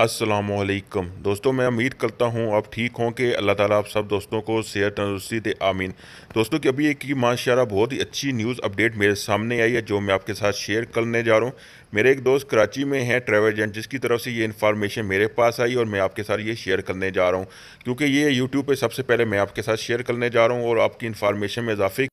असलकम दोस्तों मैं उम्मीद करता हूँ आप ठीक हों कि अल्लाह ताला आप सब दोस्तों को सेहत तंदुरुस्ती दे आमीन दोस्तों की अभी एक ही माशारा बहुत ही अच्छी न्यूज़ अपडेट मेरे सामने आई है जो मैं आपके साथ शेयर करने जा रहा हूँ मेरे एक दोस्त कराची में हैं ट्रैवल एजेंट जिसकी तरफ से ये इन्फॉर्मेशन मेरे पास आई और मैं आपके साथ ये शेयर करने जा रहा हूँ क्योंकि ये यूट्यूब पर सबसे पहले मैं आपके साथ शेयर करने जा रहा हूँ और आपकी इन्फॉर्मेशन में इजाफे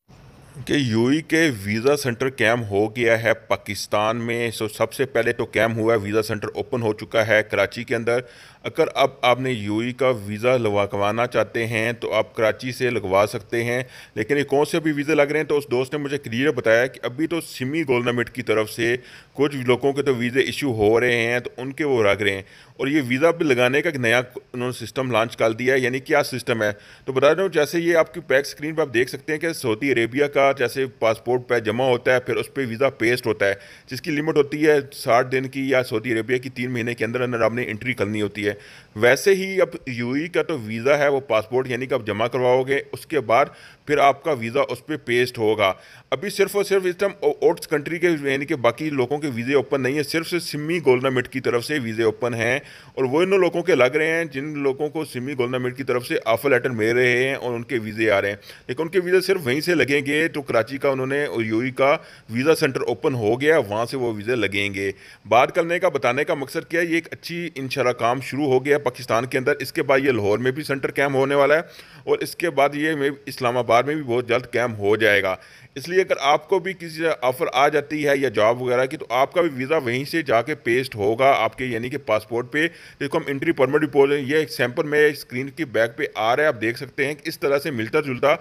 कि यूई के वीज़ा सेंटर कैम हो गया है पाकिस्तान में सो सबसे पहले तो कैम हुआ है वीज़ा सेंटर ओपन हो चुका है कराची के अंदर अगर अब आपने यूई का वीज़ा लगवाना चाहते हैं तो आप कराची से लगवा सकते हैं लेकिन ये कौन से अभी वीज़ा लग रहे हैं तो उस दोस्त ने मुझे क्लियर बताया कि अभी तो सिमी गवर्नमेंट की तरफ से कुछ लोगों के तो वीज़े इशू हो रहे हैं तो उनके वो लग रहे हैं और ये वीज़ा भी लगाने का एक नया उन्होंने सिस्टम लॉन्च कर दिया है यानी क्या सिस्टम है तो बता रहे जैसे ये आपकी बैक स्क्रीन पर आप देख सकते हैं कि सऊदी अरेबिया का वीज़ा जैसे पासपोर्ट पे जमा होता है फिर उस पर वीज़ा पेस्ट होता है जिसकी लिमिट होती है साठ दिन की या सऊदी अरेबिया की तीन महीने के अंदर अंदर आपने एंट्री करनी होती है वैसे ही अब यू e का तो वीज़ा है वो पासपोर्ट यानी कि आप जमा करवाओगे उसके बाद फिर आपका वीज़ा उस पर पे पेस्ट होगा अभी सिर्फ और सिर्फ इस टाइम ओट्स कंट्री के यानी कि बाकी लोगों के वीज़े ओपन नहीं है सिर्फ सिमी गोल्डामेट की तरफ से वीज़े ओपन हैं और वो इन लोगों के लग रहे हैं जिन लोगों को सिमी गोल्डामेट की तरफ से ऑफर लेटर मिल रहे हैं और उनके वीज़े आ रहे हैं लेकिन उनके वीज़े सिर्फ वहीं से लगेंगे तो कराची का उन्होंने यू का वीज़ा सेंटर ओपन हो गया वहाँ से वो वीज़े लगेंगे बात करने का बताने का मकसद क्या है ये एक अच्छी इन काम शुरू हो गया पाकिस्तान के अंदर इसके बाद ये लाहौर में भी सेंटर कैम होने वाला है और इसके बाद ये इस्लामाबाद में भी बहुत जल्द कैम हो जाएगा इसलिए अगर आपको भी किसी ऑफ़र आ जाती है या जॉब वगैरह की तो आपका भी वीज़ा वहीं से जाके पेस्ट होगा आपके यानी कि पासपोर्ट पे देखो हम इंट्री परमिट भी बोल रहे हैं ये सैम्पल में स्क्रीन के बैक पे आ रहा है आप देख सकते हैं कि इस तरह से मिलता जुलता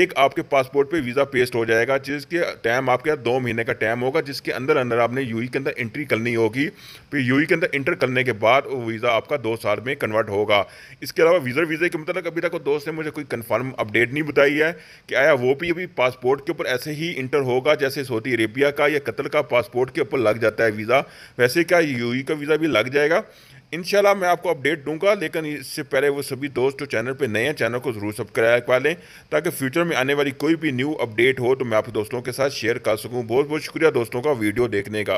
एक आपके पासपोर्ट पे वीज़ा पे पेस्ट हो जाएगा जिसके टाइम आपके दो महीने का टाइम होगा जिसके अंदर अंदर आपने यू e के अंदर एंट्री करनी होगी फिर यू e के अंदर इंटर करने के बाद वो वीज़ा आपका दो साल में कन्वर्ट होगा इसके अलावा वीज़र वीज़े के मतलब अभी तक दोस्त ने मुझे कोई कन्फर्म अपडेट नहीं बताई है कि आया वो भी अभी पासपोर्ट के ऊपर ऐसे ही इंटर होगा जैसे सऊदी अरेबिया का या कतल का पासपोर्ट के ऊपर लग जाता है वीज़ा वैसे क्या यू e का वीज़ा भी लग जाएगा इन मैं आपको अपडेट दूंगा लेकिन इससे पहले वो सभी दोस्त जो तो चैनल पे नए हैं चैनल को ज़रूर सब्सक्राइब कर लें ताकि फ्यूचर में आने वाली कोई भी न्यू अपडेट हो तो मैं आप दोस्तों के साथ शेयर कर सकूँ बहुत बहुत शुक्रिया दोस्तों का वीडियो देखने का